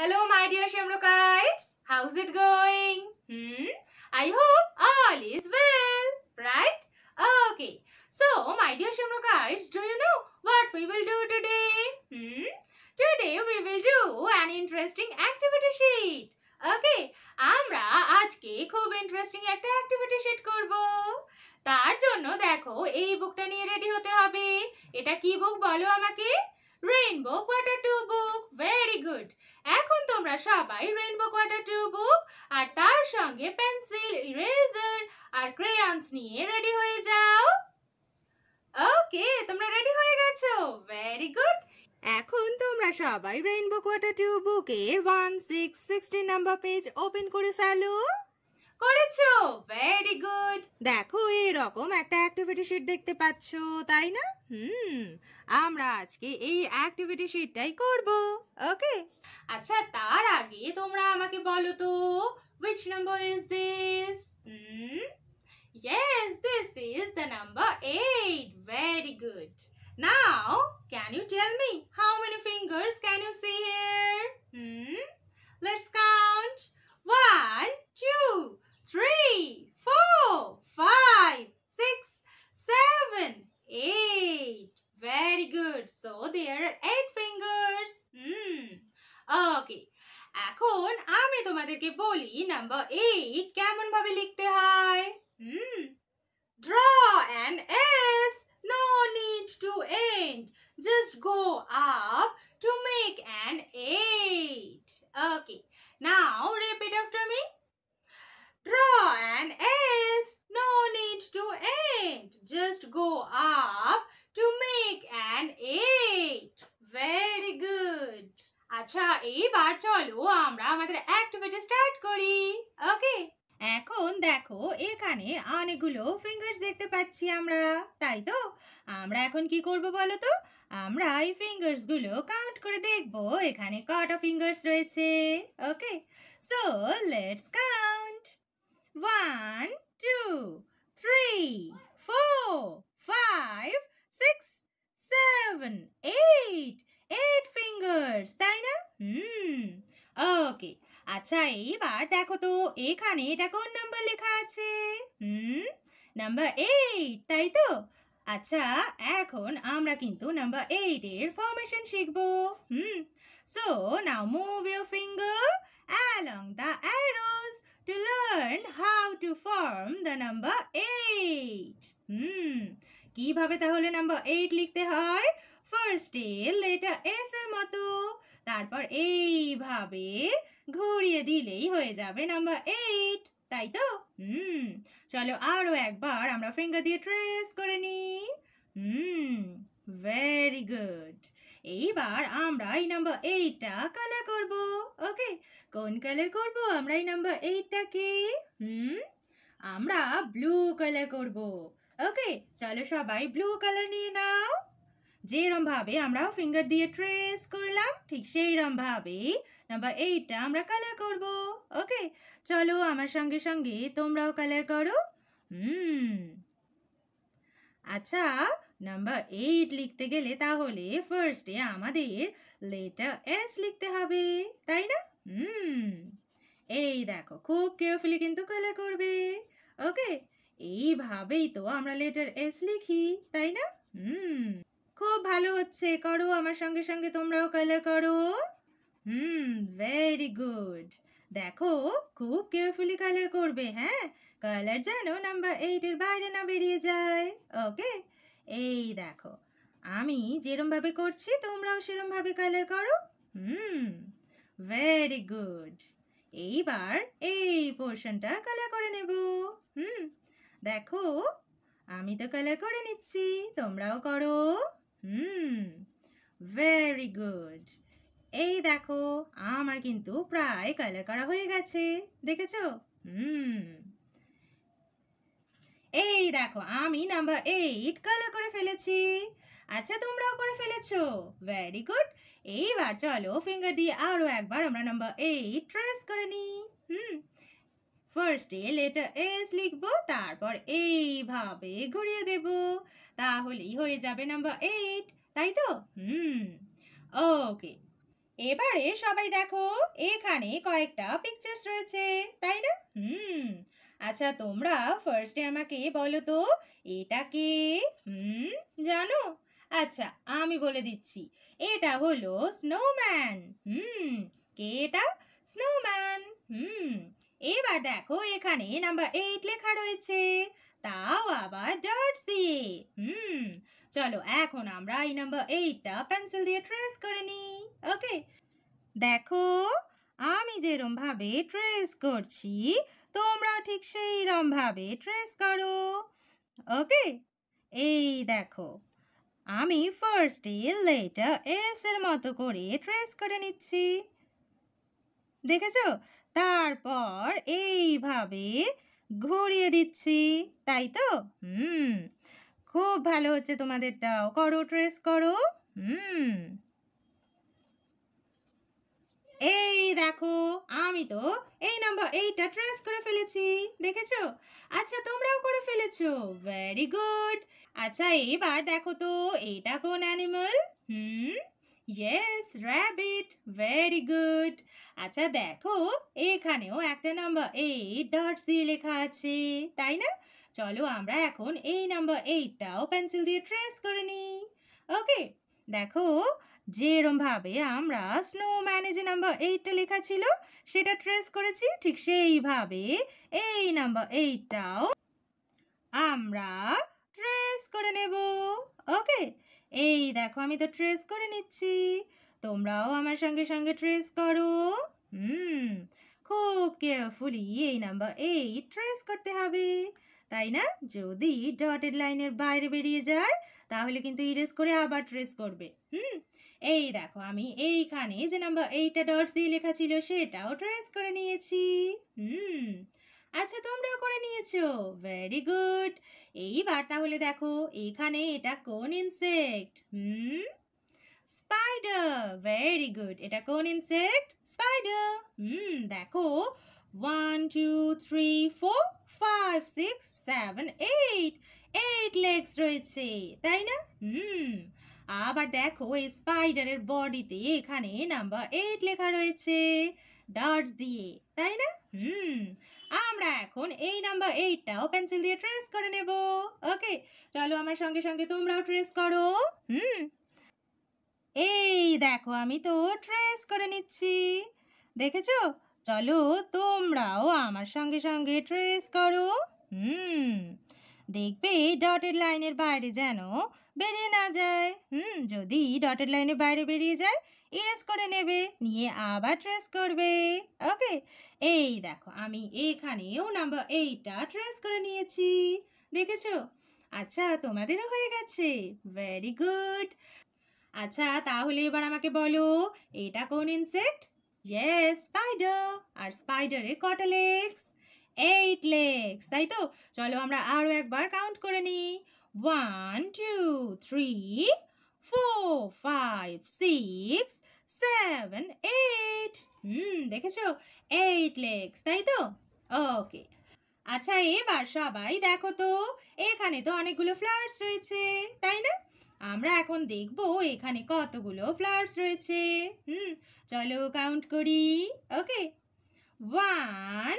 Hello, my dear Shamrokaites. How's it going? Hmm? I hope all is well, right? Okay. So, my dear Shamrokaites, do you know what we will do today? Hmm? Today, we will do an interesting activity sheet. Okay. আমরা আজকে khub interesting activity sheet korbo. করব তার জন্য দেখো এই বুকটা নিয়ে ready হতে হবে এটা কি বুক বলো আমাকে rainbow quarter two book very good এখন তোমরা সবাই রেইনবো কোয়ার্টার টিউব বুক আর তার সঙ্গে পেন্সিল ইরেজার আর ক্রেয়ন্স নিয়ে রেডি হয়ে যাও ওকে তোমরা রেডি হয়ে গেছো ভেরি গুড এখন তোমরা সবাই রেইনবো কোয়ার্টার টিউব বুকের one six sixty number page open করে ফেলো করেছো ভেরি গুড দেখো এরকম একটা অ্যাক্টিভিটি শিট দেখতে পাচ্ছ তাই না হুম আমরা আজকে এই অ্যাক্টিভিটি শিটটাই করব ওকে আচ্ছা তার আগে তোমরা আমাকে বলো তো which number is this hmm yes this is the number 8 very good now can you tell me how many fingers can you see here hmm let's count 1 2 three, four, five, six, seven, eight. Very good. So there are eight fingers. Hmm. Okay. এখন আমি তোমাদেরকে বলি number eight কেমন ভাবে লিখ? Just go up to make an eight. Very good. আচ্ছা এবার চলো আমরা আমাদের অ্যাক্টিভিটি স্টার্ট করি ওকে এখন দেখো এখানে অনেকগুলো ফিঙ্গার্স দেখতে পাচ্ছি আমরা তাই তো আমরা এখন কি করব বলো তো আমরা এই ফিঙ্গার্সগুলো কাউন্ট করে দেখব এখানে কটা ফিঙ্গার্স রয়েছে okay so let's count one two three four, five, six, seven, eight. Eight fingers তাই না হুম ওকে আচ্ছা এইবার দেখো তো এখানে এটা কোন নাম্বার লেখা আছে হুম নাম্বার এইট তাই তো আচ্ছা এখন আমরা কিন্তু নাম্বার এইট এর ফর্মেশন শিখবো hmm so now move your finger along the arrows to learn how to form the number 8 hmm hmm. কিভাবে তাহলে নাম্বার 8 লিখতে হয় ফার্স্ট ফার্স্টে লেটার এস এর মতো তারপর এইভাবে ঘুরিয়ে দিলেই হয়ে যাবে নাম্বার 8 তাই তো হুম চলো আরো একবার আমরা ফিঙ্গার দিয়ে ট্রেস করে নিই হুম ভেরি গুড এইবার আমরা এই নাম্বার এইটটা কালার করব ওকে কোন কালার করব আমরা এই নাম্বার এইটটাকে হুম আমরা ব্লু কালার করব ওকে চলো সবাই ব্লু কালার নিয়ে নাও যেরমভাবে আমরা ফিঙ্গার দিয়ে ট্রেস করলাম ঠিক সেইরমভাবে নাম্বার এইটটা আমরা কালার করব ওকে চলো আমার সঙ্গে সঙ্গে তোমরাও কালার করো হুম আচ্ছা নাম্বার এইট লিখতে গেলে তাহলে ফার্স্টে আমাদের লেটার এস লিখতে হবে তাই না হুম এই দেখো খুব কেয়ারফুলি কিন্তু কালার করবে ওকে এইভাবেই তো আমরা লেটার এস লিখি তাই না হুম খুব ভালো হচ্ছে করো আমার সঙ্গে সঙ্গে তোমরাও কালার করো হুম ভেরি গুড দেখো খুব কেয়ারফুলি কালার করবে হ্যাঁ কালার যেন নাম্বার এইটের বাইরে না বেরিয়ে যায় ওকে এই দেখো আমি যেরমভাবে করছি তোমরাও সেরমভাবে কালার করো হুম ভেরি গুড এইবার এই পোর্শনটা কালার করে নেব হুম দেখো আমি তো কালার করে নিচ্ছি তোমরাও করো হুম ভেরি গুড এই দেখো আমার কিন্তু প্রায় করা হয়ে গেছে দেখেছো হুম এই দেখো আমি নাম্বার এইট কালার করে ফেলেছি আচ্ছা তোমরাও করে ফেলেছ ভেরি গুড এইবার চলো ফিঙ্গার দিয়ে আরও একবার আমরা নাম্বার এইট ট্রেস করে নিই হুম ফার্স্টে লেটার এস লিখবো তারপর এইভাবে ঘুরিয়ে দেব তাহলেই হয়ে যাবে নাম্বার এইট তাই তো হুম ওকে এবারে সবাই দেখো এখানে কয়েকটা পিকচার্স রয়েছে তাই না হুম আচ্ছা তোমরা ফার্স্টে আমাকে বলো তো এটা কে হুম জানো আচ্ছা আমি বলে দিচ্ছি এটা হলো স্নোম্যান হুম কে এটা স্নোম্যান হুম এবার দেখো এখানে নাম্বার এইট লেখা রয়েছে তাও আবার ডার্টস দিয়ে হুম চলো এখন আমরা এই নাম্বার এইটটা পেন্সিল দিয়ে ট্রেস করে নিই ওকে দেখো আমি যেরমভাবে ট্রেস করছি তোমরা ঠিক ভাবে ট্রেস করো ওকে এই দেখো আমি ফার্স্টে লেটার এস এর মতো করে ট্রেস করে নিচ্ছি দেখেছো তারপর এইভাবে ঘুরিয়ে দিচ্ছি তাই তো হুম খুব ভালো হচ্ছে তোমাদেরটাও করো ট্রেস করো হুম এই দেখো আমি তো এই নাম্বার এইটা ট্রেস করে ফেলেছি দেখেছো আচ্ছা তোমরাও করে ফেলেছো ভেরি গুড আচ্ছা এইবার দেখো তো এইটা কোন animal hmm yes rabbit very good আচ্ছা দেখো এখানেও একটা নাম্বার এইট ডটস দিয়ে লেখা আছে তাই না চলো আমরা এখন এই নাম্বার এইটটাও পেন্সিল দিয়ে ট্রেস করে নিই ওকে দেখো যেরমভাবে আমরা স্নোম্যানে যে নাম্বার এইটটা লেখা ছিল সেটা ট্রেস করেছি ঠিক সেইভাবে এই নাম্বার এইটটাও আমরা ট্রেস করে নেব ওকে এই দেখো আমি তো ট্রেস করে নিচ্ছি তোমরাও আমার সঙ্গে সঙ্গে ট্রেস করো হুম খুব কেয়ারফুলি এই নাম্বার এই ট্রেস করতে হবে তাই না যদি ডটেড লাইনের বাইরে বেরিয়ে যায় তাহলে কিন্তু ইরেস করে আবার ট্রেস করবে হুম এই দেখো আমি এইখানে যে নাম্বার এইটা ডটস দিয়ে লেখা ছিল সেটাও ট্রেস করে নিয়েছি হুম আচ্ছা তোমরাও করে নিয়েছো ভেরি গুড এইবার তাহলে দেখো এখানে এটা কোন insect hmm spider very good এটা কোন ইনসেক্ট স্পাইডার হুম দেখো one two three four five six seven eight eight legs রয়েছে তাই না হুম আবার দেখো ওই স্পাইডারের বডিতে এখানে নাম্বার এইট লেখা রয়েছে ডটস দিয়ে তাই না হুম আমরা এখন এই নাম্বার এইটটাও পেন্সিল দিয়ে ট্রেস করে নেব ওকে চলো আমার সঙ্গে সঙ্গে তোমরাও ট্রেস করো হুম এই দেখো আমি তো ট্রেস করে নিচ্ছি দেখেছো চলো তোমরাও আমার সঙ্গে সঙ্গে ট্রেস করো হুম দেখবে ডটেড লাইনের বাইরে যেন বেরিয়ে না যায় হুম যদি ডটেড লাইনের বাইরে বেরিয়ে যায় ইরেস করে নেবে নিয়ে আবার ট্রেস করবে ওকে এই দেখো আমি এখানেও নাম্বার এইটা ট্রেস করে নিয়েছি দেখেছো আচ্ছা তোমাদেরও হয়ে গেছে ভেরি গুড আচ্ছা তাহলে এবার আমাকে বলো এটা কোন ইনসেক্ট ইয়েস স্পাইডার আর স্পাইডারে কটা লেগস এইট লেগস তাই তো চলো আমরা আরও একবার কাউন্ট করে নিই one two three four five six seven eight hmm দেখেছো এইট লেগস তাই তো ওকে আচ্ছা এবার সবাই দেখো তো এখানে তো অনেকগুলো ফ্লাওয়ার্স রয়েছে তাই না আমরা এখন দেখব এখানে কতগুলো ফ্লাওয়ার্স রয়েছে হুম চলো কাউন্ট করি okay one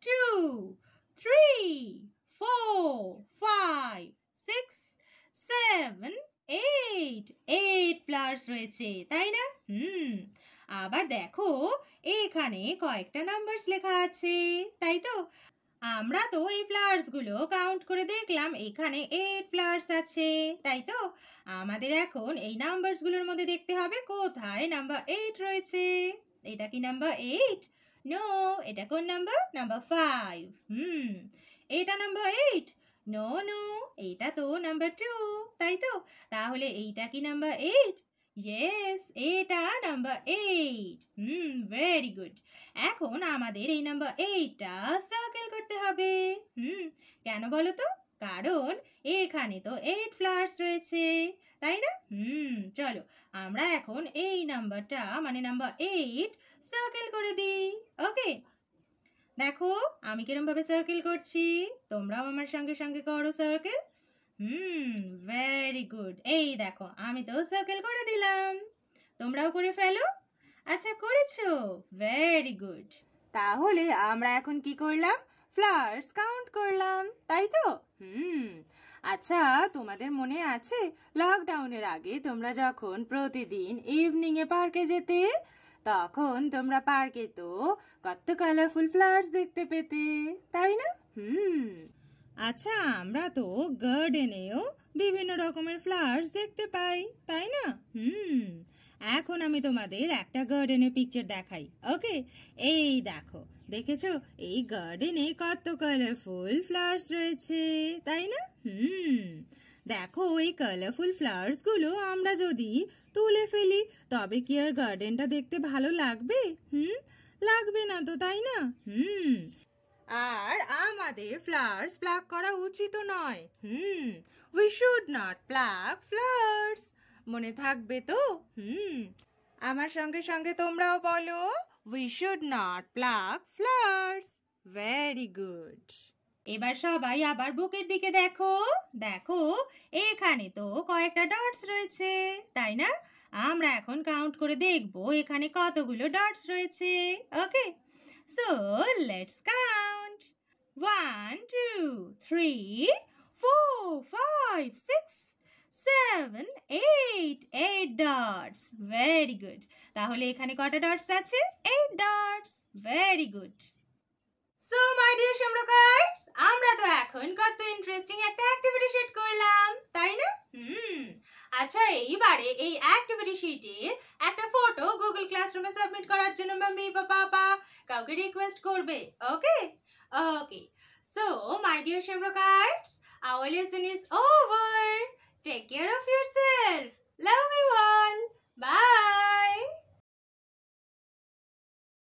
two, three, four, five, six, seven, eight eight plus রয়েছে তাই না হুম আবার দেখো এখানে কয়েকটা নাম্বারস লেখা আছে তাই তো আমরা তো এই ফ্লাওয়ার্সগুলো কাউন্ট করে দেখলাম এখানে এইট ফ্লাওয়ার্স আছে তাই তো আমাদের এখন এই নাম্বারসগুলোর মধ্যে দেখতে হবে কোথায় নাম্বার এইট রয়েছে এটা কি নাম্বার এইট নো এটা কোন নাম্বার নাম্বার ফাইভ হুম এটা নাম্বার এইট নো নো এটা তো নাম্বার টু তাই তো তাহলে এইটা কি নাম্বার এইট ইয়েস এটা number eight hmm very good এখন আমাদের এই নাম্বার এইটটা সার্কেল করতে হবে হুম hmm, কেন বলো তো কারণ এখানে তো এইট ফ্লাওয়ার্স রয়েছে তাই না হুম চলো আমরা এখন এই নাম্বারটা মানে নাম্বার এইট সার্কেল করে দিই ওকে দেখো আমি কিরমভাবে সার্কেল করছি তোমরাও আমার সঙ্গে সঙ্গে করো সার্কেল হুম ভেরি গুড এই দেখো আমি তো সার্কেল করে দিলাম তোমরাও করে ফেলো আচ্ছা করেছো ভেরি গুড তাহলে আমরা এখন কি করলাম ফ্লাওয়ার্স কাউন্ট করলাম তাই তো হুম আচ্ছা তোমাদের মনে আছে লকডাউনের আগে তোমরা যখন প্রতিদিন ইভিনিংয়ে পার্কে যেতে তখন তোমরা পার্কে তো কত কালারফুল ফ্লাওয়ার্স দেখতে পেতে তাই না হুম আচ্ছা আমরা তো গার্ডেনেও বিভিন্ন রকমের ফ্লাওয়ার্স দেখতে পাই তাই না হুম এখন আমি তোমাদের একটা গার্ডেনের পিকচার দেখাই ওকে এই দেখো দেখেছো এই গার্ডেনে কত কালারফুল ফ্লাওয়ার্স রয়েছে তাই না হুম দেখো এই কালারফুল গুলো আমরা যদি তুলে ফেলি তবে কি আর গার্ডেনটা দেখতে ভালো লাগবে হুম লাগবে না তো তাই না হুম আর আমাদের ফ্লাওয়ার্স প্লাক করা উচিত নয় hmm we should not pluck flowers মনে থাকবে তো হুম আমার সঙ্গে সঙ্গে তোমরাও বলো we should not pluck flowers very good এবার সবাই আবার বুকের দিকে দেখো দেখো এখানে তো কয়েকটা ডটস রয়েছে তাই না আমরা এখন কাউন্ট করে দেখব এখানে কতগুলো ডটস রয়েছে okay so let's count one two three four five six seven eight eight dots very good তাহলে এখানে কটা ডটস আছে eight dots very good so my dear Shamrockites আমরা তো এখন কত ইন্টারেস্টিং একটা অ্যাক্টিভিটি শিট করলাম তাই না হুম আচ্ছা এইবারে এই অ্যাক্টিভিটি শিটের একটা ফটো গুগল ক্লাসরুমে সাবমিট করার জন্য মাম্মি বা পাপা কাউকে রিকোয়েস্ট করবে okay okay so my dear Shamrockites our lesson is over Take care of yourself. Love you all. Bye.